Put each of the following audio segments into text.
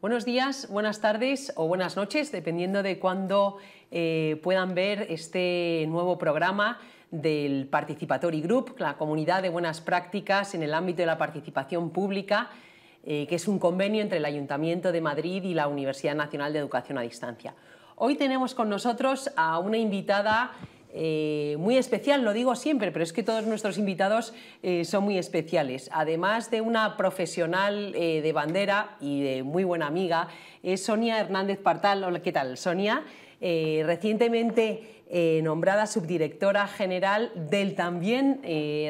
Buenos días, buenas tardes o buenas noches, dependiendo de cuándo eh, puedan ver este nuevo programa del Participatory Group, la comunidad de buenas prácticas en el ámbito de la participación pública, eh, que es un convenio entre el Ayuntamiento de Madrid y la Universidad Nacional de Educación a Distancia. Hoy tenemos con nosotros a una invitada eh, muy especial, lo digo siempre, pero es que todos nuestros invitados eh, son muy especiales. Además de una profesional eh, de bandera y de muy buena amiga, es Sonia Hernández Partal. Hola, ¿qué tal, Sonia? recientemente nombrada subdirectora general del también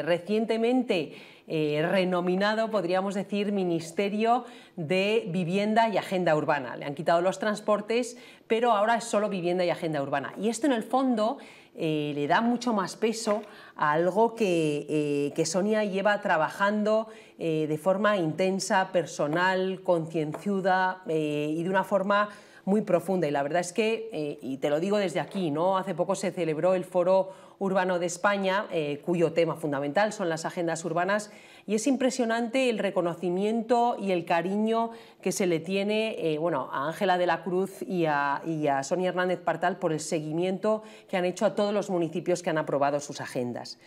recientemente renominado, podríamos decir, Ministerio de Vivienda y Agenda Urbana. Le han quitado los transportes, pero ahora es solo Vivienda y Agenda Urbana. Y esto, en el fondo, eh, le da mucho más peso a algo que, eh, Sonia lleva trabajando eh, de forma intensa, personal, concienciuda y de una forma muy profunda. Y la verdad es que, y te lo digo desde aquí, ¿no? hace poco se celebró el foro urbano de España, eh, cuyo tema fundamental son las agendas urbanas, y es impresionante el reconocimiento y el cariño que se le tiene eh, a Ángela de la Cruz y a Sonia Hernández Partal por el seguimiento que han hecho a todos los municipios que han aprobado sus agendas.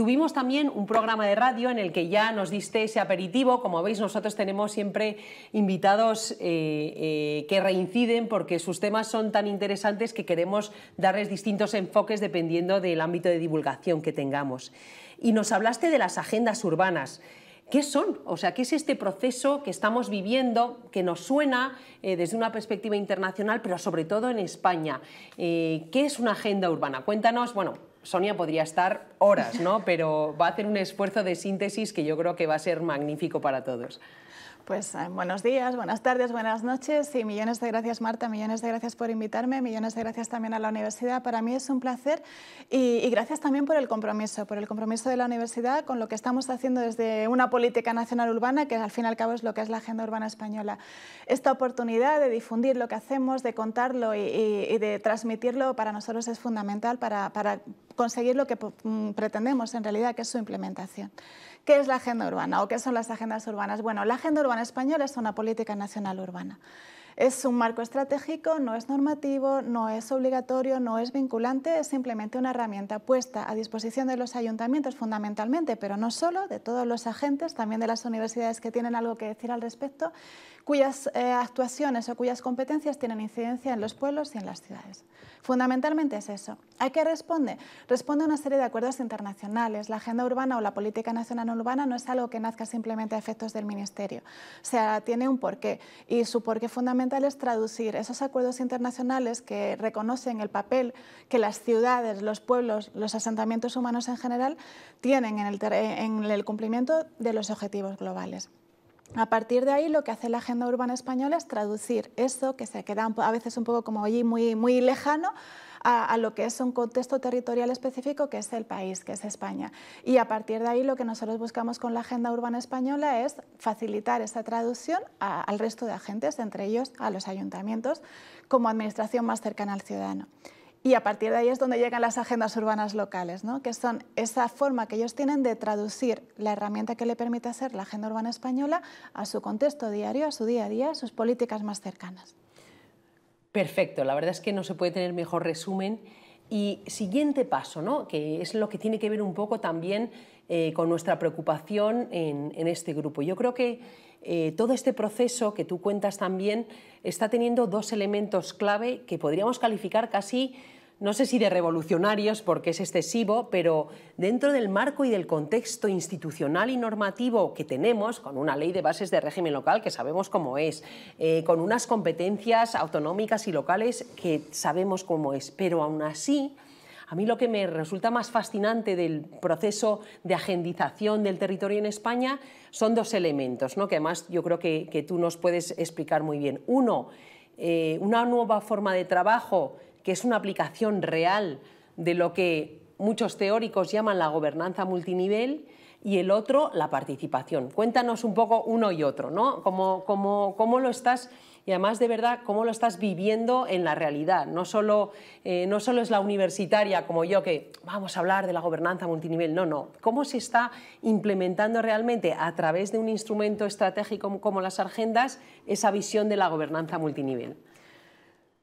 Tuvimos también un programa de radio en el que ya nos diste ese aperitivo. Como veis, nosotros tenemos siempre invitados eh, eh, que reinciden porque sus temas son tan interesantes que queremos darles distintos enfoques dependiendo del ámbito de divulgación que tengamos. Y nos hablaste de las agendas urbanas. ¿Qué son? O sea, ¿qué es este proceso que estamos viviendo, que nos suena eh, desde una perspectiva internacional, pero sobre todo en España? ¿Qué es una agenda urbana? Cuéntanos, bueno, Sonia podría estar horas, ¿no? Pero va a hacer un esfuerzo de síntesis que yo creo que va a ser magnífico para todos. Pues eh, buenos días, buenas tardes, buenas noches y millones de gracias Marta, millones de gracias por invitarme, millones de gracias también a la universidad. Para mí es un placer y, gracias también por el compromiso, por el compromiso de la universidad con lo que estamos haciendo desde una política nacional urbana, que al fin y al cabo es lo que es la agenda urbana española. Esta oportunidad de difundir lo que hacemos, de contarlo y, de transmitirlo para nosotros es fundamental para conseguir lo que mm, pretendemos en realidad, que es su implementación. ¿Qué es la agenda urbana o qué son las agendas urbanas? Bueno, la agenda urbana española es una política nacional urbana. Es un marco estratégico, no es normativo, no es obligatorio, no es vinculante, es simplemente una herramienta puesta a disposición de los ayuntamientos fundamentalmente, pero no solo, de todos los agentes, también de las universidades que tienen algo que decir al respecto, cuyas eh, actuaciones o cuyas competencias tienen incidencia en los pueblos y en las ciudades. Fundamentalmente es eso. ¿A qué responde? Responde a una serie de acuerdos internacionales. La agenda urbana o la política nacional urbana no es algo que nazca simplemente a efectos del Ministerio. O sea, tiene un porqué y su porqué fundamental es traducir esos acuerdos internacionales que reconocen el papel que las ciudades, los pueblos, los asentamientos humanos en general tienen en el cumplimiento de los objetivos globales. A partir de ahí lo que hace la Agenda Urbana Española es traducir eso que se queda a veces un poco como allí muy, muy lejano a, lo que es un contexto territorial específico que es el país, que es España. Y a partir de ahí lo que nosotros buscamos con la Agenda Urbana Española es facilitar esa traducción al resto de agentes, entre ellos a los ayuntamientos, como administración más cercana al ciudadano. Y a partir de ahí es donde llegan las agendas urbanas locales, ¿no? que son esa forma que ellos tienen de traducir la herramienta que le permite hacer la agenda urbana española a su contexto diario, a su día a día, a sus políticas más cercanas. Perfecto, la verdad es que no se puede tener mejor resumen. Y siguiente paso, ¿no? que es lo que tiene que ver un poco también eh, con nuestra preocupación en, este grupo. Yo creo que eh, todo este proceso que tú cuentas también está teniendo dos elementos clave que podríamos calificar casi no sé si de revolucionarios porque es excesivo, pero dentro del marco y del contexto institucional y normativo que tenemos, con una ley de bases de régimen local que sabemos cómo es, eh, con unas competencias autonómicas y locales que sabemos cómo es, pero aún así... A mí lo que me resulta más fascinante del proceso de agendización del territorio en España son dos elementos, ¿no? que además yo creo que, tú nos puedes explicar muy bien. Uno, eh, una nueva forma de trabajo que es una aplicación real de lo que muchos teóricos llaman la gobernanza multinivel, y el otro, la participación. Cuéntanos un poco uno y otro, ¿no? ¿Cómo, lo estás, y además de verdad, cómo lo estás viviendo en la realidad? No solo, eh, no solo es la universitaria como yo que vamos a hablar de la gobernanza multinivel, no, no. ¿Cómo se está implementando realmente a través de un instrumento estratégico como las agendas esa visión de la gobernanza multinivel?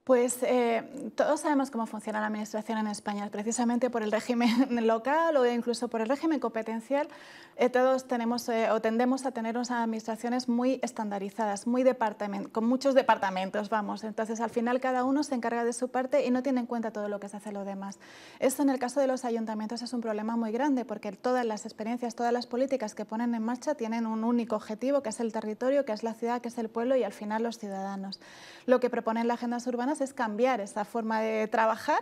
Pues eh, todos sabemos cómo funciona la administración en España, precisamente por el régimen local o incluso por el régimen competencial. Eh, todos tenemos eh, o tendemos a tener unas administraciones muy estandarizadas, muy con muchos departamentos, vamos. Entonces, al final cada uno se encarga de su parte y no tiene en cuenta todo lo que se hace lo demás. Esto en el caso de los ayuntamientos es un problema muy grande porque todas las experiencias, todas las políticas que ponen en marcha tienen un único objetivo, que es el territorio, que es la ciudad, que es el pueblo y al final los ciudadanos. Lo que proponen las agendas urbanas es cambiar esa forma de trabajar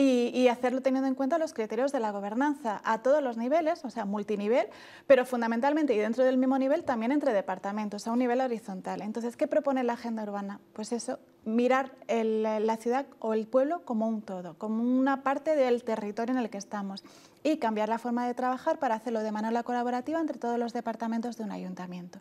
y, hacerlo teniendo en cuenta los criterios de la gobernanza a todos los niveles, o sea, multinivel, pero fundamentalmente y dentro del mismo nivel también entre departamentos, a un nivel horizontal. Entonces, ¿qué propone la agenda urbana? Pues eso, mirar la ciudad o el pueblo como un todo, como una parte del territorio en el que estamos y cambiar la forma de trabajar para hacerlo de manera colaborativa entre todos los departamentos de un ayuntamiento.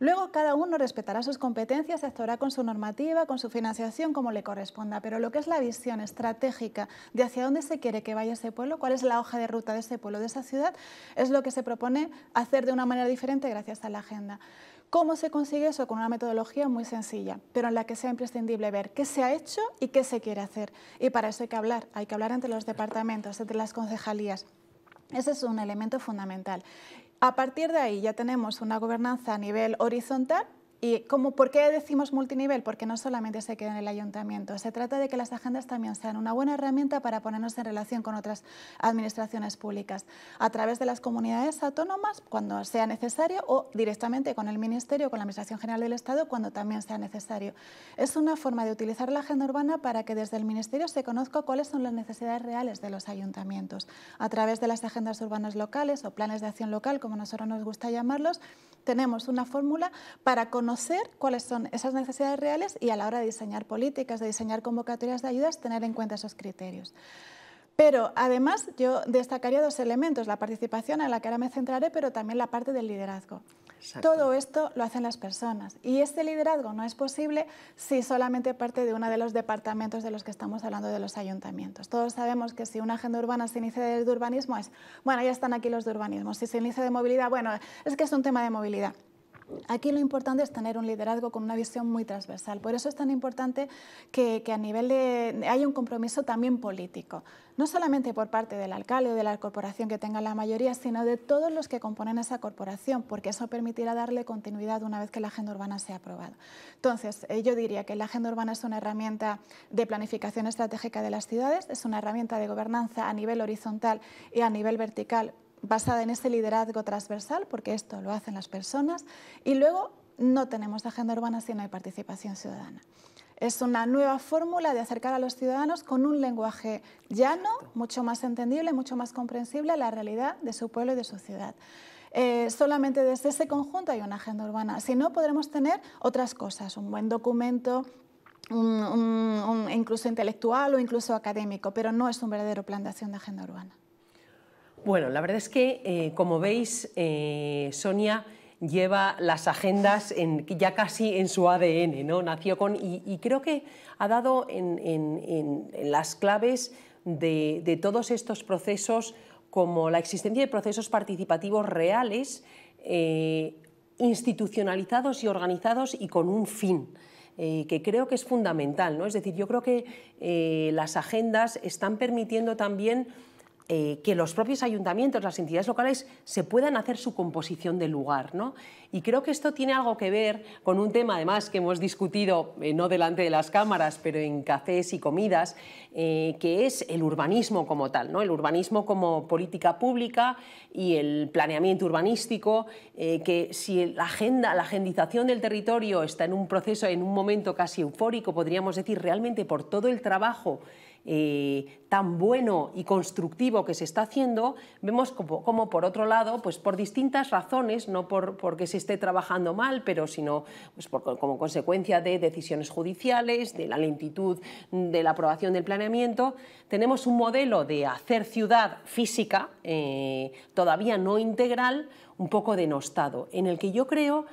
Luego cada uno respetará sus competencias, actuará con su normativa, con su financiación, como le corresponda, pero lo que es la visión estratégica de hacia dónde se quiere que vaya ese pueblo, cuál es la hoja de ruta de ese pueblo, de esa ciudad, es lo que se propone hacer de una manera diferente gracias a la agenda. ¿Cómo se consigue eso? Con una metodología muy sencilla, pero en la que sea imprescindible ver qué se ha hecho y qué se quiere hacer. Y para eso hay que hablar, hay que hablar entre los departamentos, entre las concejalías. Ese es un elemento fundamental. A partir de ahí ya tenemos una gobernanza a nivel horizontal ¿Y por qué decimos multinivel? Porque no solamente se queda en el ayuntamiento, se trata de que las agendas también sean una buena herramienta para ponernos en relación con otras administraciones públicas, a través de las comunidades autónomas cuando sea necesario o directamente con el Ministerio, con la Administración General del Estado cuando también sea necesario. Es una forma de utilizar la agenda urbana para que desde el Ministerio se conozca cuáles son las necesidades reales de los ayuntamientos. A través de las agendas urbanas locales o planes de acción local, como nosotros nos gusta llamarlos, tenemos una fórmula para conocer conocer cuáles son esas necesidades reales y a la hora de diseñar políticas, de diseñar convocatorias de ayudas, tener en cuenta esos criterios. Pero además yo destacaría dos elementos, la participación a la que ahora me centraré, pero también la parte del liderazgo. Todo esto lo hacen las personas y este liderazgo no es posible si solamente parte de uno de los departamentos de los que estamos hablando, de los ayuntamientos. Todos sabemos que si una agenda urbana se inicia desde urbanismo es, bueno, ya están aquí los de urbanismo, si se inicia de movilidad, bueno, es que es un tema de movilidad. Aquí lo importante es tener un liderazgo con una visión muy transversal. Por eso es tan importante que, a nivel haya un compromiso también político, no solamente por parte del alcalde o de la corporación que tenga la mayoría, sino de todos los que componen esa corporación, porque eso permitirá darle continuidad una vez que la agenda urbana sea aprobada. Entonces, eh, yo diría que la agenda urbana es una herramienta de planificación estratégica de las ciudades, es una herramienta de gobernanza a nivel horizontal y a nivel vertical basada en ese liderazgo transversal, porque esto lo hacen las personas, y luego no tenemos agenda urbana si no hay participación ciudadana. Es una nueva fórmula de acercar a los ciudadanos con un lenguaje llano, mucho más entendible, mucho más comprensible a la realidad de su pueblo y de su ciudad. Eh, solamente desde ese conjunto hay una agenda urbana, si no podremos tener otras cosas, un buen documento, incluso intelectual o incluso académico, pero no es un verdadero plan de acción de agenda urbana. Bueno, la verdad es que, eh, como veis, eh, Sonia lleva las agendas en, ya casi en su ADN, ¿no? Nació con, y, creo que ha dado en, las claves de, todos estos procesos, como la existencia de procesos participativos reales, eh, institucionalizados y organizados y con un fin. que creo que es fundamental, ¿no? Es decir, yo creo que las agendas están permitiendo también eh, que los propios ayuntamientos, las entidades locales, se puedan hacer su composición del lugar. ¿no? Y creo que esto tiene algo que ver con un tema, además, que hemos discutido, eh, no delante de las cámaras, pero en cafés y comidas, eh, que es el urbanismo como tal, ¿no? el urbanismo como política pública y el planeamiento urbanístico, que si la agenda, la agendización del territorio está en un proceso, en un momento casi eufórico, podríamos decir, realmente por todo el trabajo eh, tan bueno y constructivo que se está haciendo, vemos como, por otro lado, pues por distintas razones, no porque se esté trabajando mal, pero sino pues como consecuencia de decisiones judiciales, de la lentitud de la aprobación del planeamiento, tenemos un modelo de hacer ciudad física, eh, todavía no integral, un poco denostado, en el que yo creo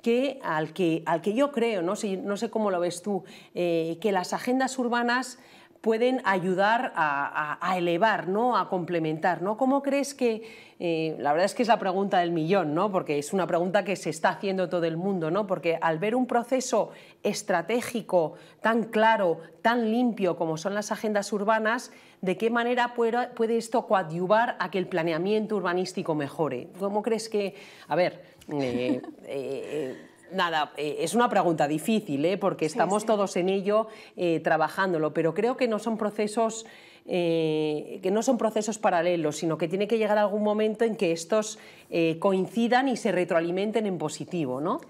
que al que, al que yo creo, no sé, no sé cómo lo ves tú, eh, que las agendas urbanas pueden ayudar a, elevar, ¿no? a complementar. ¿no? ¿Cómo crees que, eh, la verdad es que es la pregunta del millón, ¿no? porque es una pregunta que se está haciendo todo el mundo, ¿no? porque al ver un proceso estratégico tan claro, tan limpio como son las agendas urbanas, ¿de qué manera puede, esto coadyuvar a que el planeamiento urbanístico mejore? ¿Cómo crees que, a ver, eh, eh, Nada, eh, es una pregunta difícil, ¿eh? porque estamos todos en ello eh, trabajándolo, pero creo que no son procesos que no son procesos paralelos, sino que tiene que llegar algún momento en que estos coincidan y se retroalimenten en positivo, ¿no?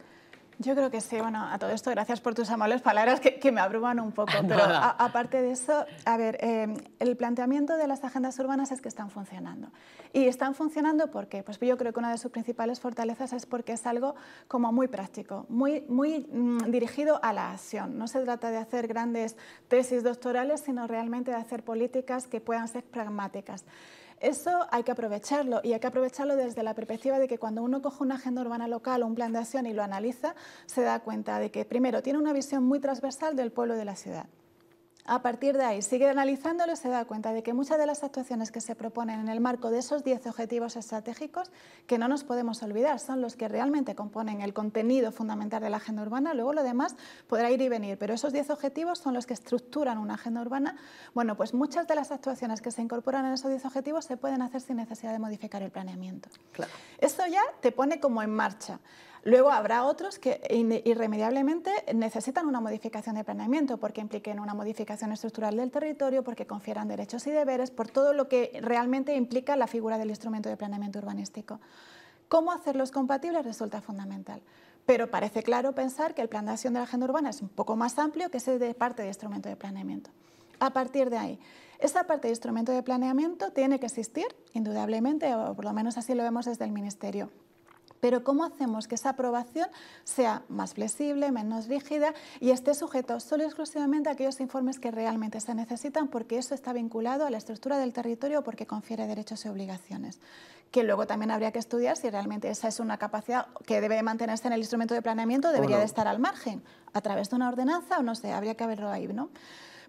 Yo creo que sí. Bueno, a todo esto, gracias por tus amables palabras que, me abruman un poco. Pero aparte de eso, a ver, em, el planteamiento de las agendas urbanas es que están funcionando. ¿Y están funcionando porque, Pues yo creo que una de sus principales fortalezas es porque es algo como muy práctico, muy, muy mm, dirigido a la acción. No se trata de hacer grandes tesis doctorales, sino realmente de hacer políticas que puedan ser pragmáticas. Eso hay que aprovecharlo y hay que aprovecharlo desde la perspectiva de que cuando uno coge una agenda urbana local o un plan de acción y lo analiza, se da cuenta de que primero tiene una visión muy transversal del pueblo de la ciudad. A partir de ahí, sigue analizándolo y se da cuenta de que muchas de las actuaciones que se proponen en el marco de esos 10 objetivos estratégicos, que no nos podemos olvidar, son los que realmente componen el contenido fundamental de la agenda urbana, luego lo demás podrá ir y venir, pero esos 10 objetivos son los que estructuran una agenda urbana. Bueno, pues muchas de las actuaciones que se incorporan en esos 10 objetivos se pueden hacer sin necesidad de modificar el planeamiento. Claro. Esto ya te pone como en marcha. Luego habrá otros que irremediablemente necesitan una modificación de planeamiento porque impliquen una modificación estructural del territorio, porque confieran derechos y deberes, por todo lo que realmente implica la figura del instrumento de planeamiento urbanístico. Cómo hacerlos compatibles resulta fundamental. Pero parece claro pensar que el plan de acción de la agenda urbana es un poco más amplio que ese de parte de instrumento de planeamiento. A partir de ahí, esa parte de instrumento de planeamiento tiene que existir, indudablemente, o por lo menos así lo vemos desde el Ministerio. Pero ¿cómo hacemos que esa aprobación sea más flexible, menos rígida y esté sujeto solo y exclusivamente a aquellos informes que realmente se necesitan porque eso está vinculado a la estructura del territorio porque confiere derechos y obligaciones? Que luego también habría que estudiar si realmente esa es una capacidad que debe mantenerse en el instrumento de planeamiento, debería de estar al margen a través de una ordenanza o no sé, habría que verlo ahí, ¿no?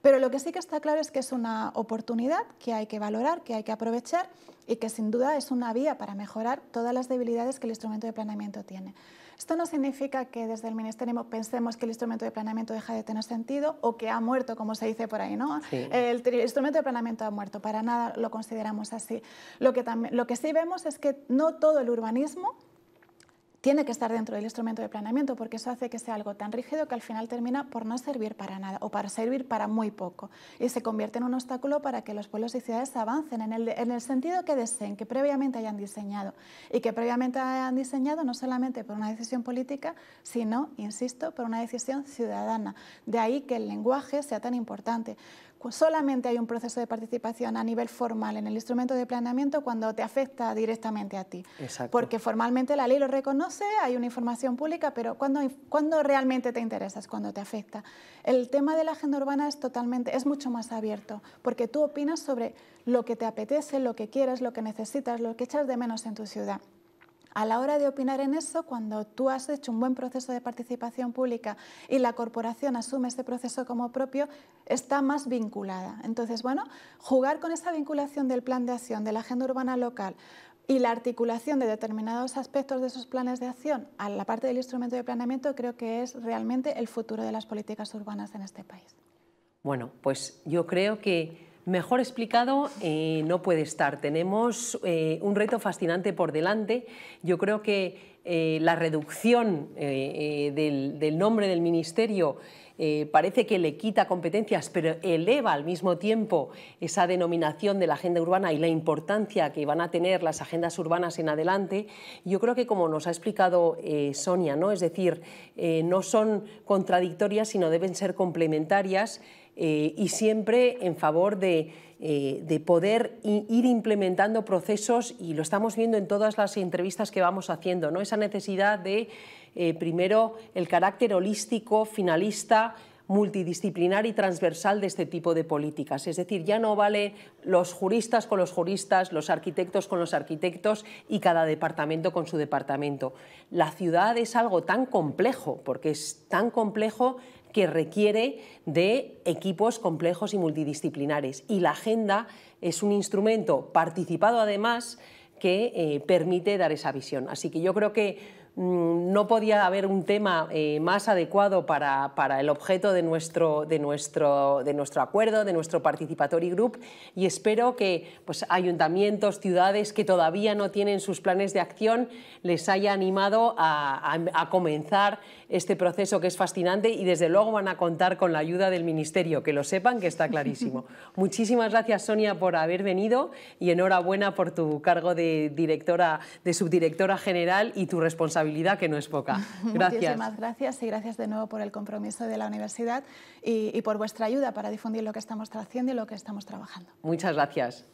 Pero lo que sí que está claro es que es una oportunidad que hay que valorar, que hay que aprovechar y que sin duda es una vía para mejorar todas las debilidades que el instrumento de planeamiento tiene. Esto no significa que desde el Ministerio pensemos que el instrumento de planeamiento deja de tener sentido o que ha muerto, como se dice por ahí, ¿no? El, instrumento de planeamiento ha muerto, para nada lo consideramos así. lo que sí vemos es que no todo el urbanismo tiene que estar dentro del instrumento de planeamiento porque eso hace que sea algo tan rígido que al final termina por no servir para nada o para servir para muy poco y se convierte en un obstáculo para que los pueblos y ciudades avancen en el, sentido que deseen, que previamente hayan diseñado y que previamente hayan diseñado no solamente por una decisión política, sino, insisto, por una decisión ciudadana. De ahí que el lenguaje sea tan importante. Pues solamente hay un proceso de participación a nivel formal en el instrumento de planeamiento cuando te afecta directamente a ti. Porque formalmente la ley lo reconoce, hay una información pública, pero cuando realmente te interesas? Cuando te afecta. El tema de la agenda urbana es es mucho más abierto, porque tú opinas sobre lo que te apetece, lo que quieres, lo que necesitas, lo que echas de menos en tu ciudad a la hora de opinar en eso, cuando tú has hecho un buen proceso de participación pública y la corporación asume ese proceso como propio, está más vinculada. Entonces, bueno, jugar con esa vinculación del plan de acción, de la agenda urbana local, y la articulación de determinados aspectos de esos planes de acción a la parte del instrumento de planeamiento creo que es realmente el futuro de las políticas urbanas en este país. Bueno, pues yo creo que Mejor explicado eh, no puede estar. Tenemos eh, un reto fascinante por delante. Yo creo que eh, la reducción del, nombre del ministerio parece que le quita competencias, pero eleva al mismo tiempo esa denominación de la agenda urbana y la importancia que van a tener las agendas urbanas en adelante. Yo creo que como nos ha explicado Sonia, ¿no? es decir, no son contradictorias, sino deben ser complementarias. Eh, y siempre en favor de, eh, poder ir implementando procesos y lo estamos viendo en todas las entrevistas que vamos haciendo, ¿no? esa necesidad de, eh, primero, el carácter holístico, finalista, multidisciplinar y transversal de este tipo de políticas. Es decir, ya no vale los juristas con los juristas, los arquitectos con los arquitectos y cada departamento con su departamento. La ciudad es algo tan complejo, porque es tan complejo que requiere de equipos complejos y multidisciplinares. Y la agenda es un instrumento participado además que eh, permite dar esa visión. Así que yo creo que Mm, no podía haber un tema eh, más adecuado para, para, el objeto de nuestro, de, nuestro, de nuestro acuerdo, de nuestro Participatory Group, y espero que pues, ayuntamientos, ciudades que todavía no tienen sus planes de acción les haya animado a, a, comenzar este proceso que es fascinante y desde luego van a contar con la ayuda del Ministerio, que lo sepan, que está clarísimo. Muchísimas gracias, Sonia, por haber venido y enhorabuena por tu cargo de directora, de subdirectora general y tu responsabilidad habilidad que no es poca. Gracias. Muchísimas gracias y gracias de nuevo por el compromiso de la universidad y, por vuestra ayuda para difundir lo que estamos haciendo y lo que estamos trabajando. Muchas gracias.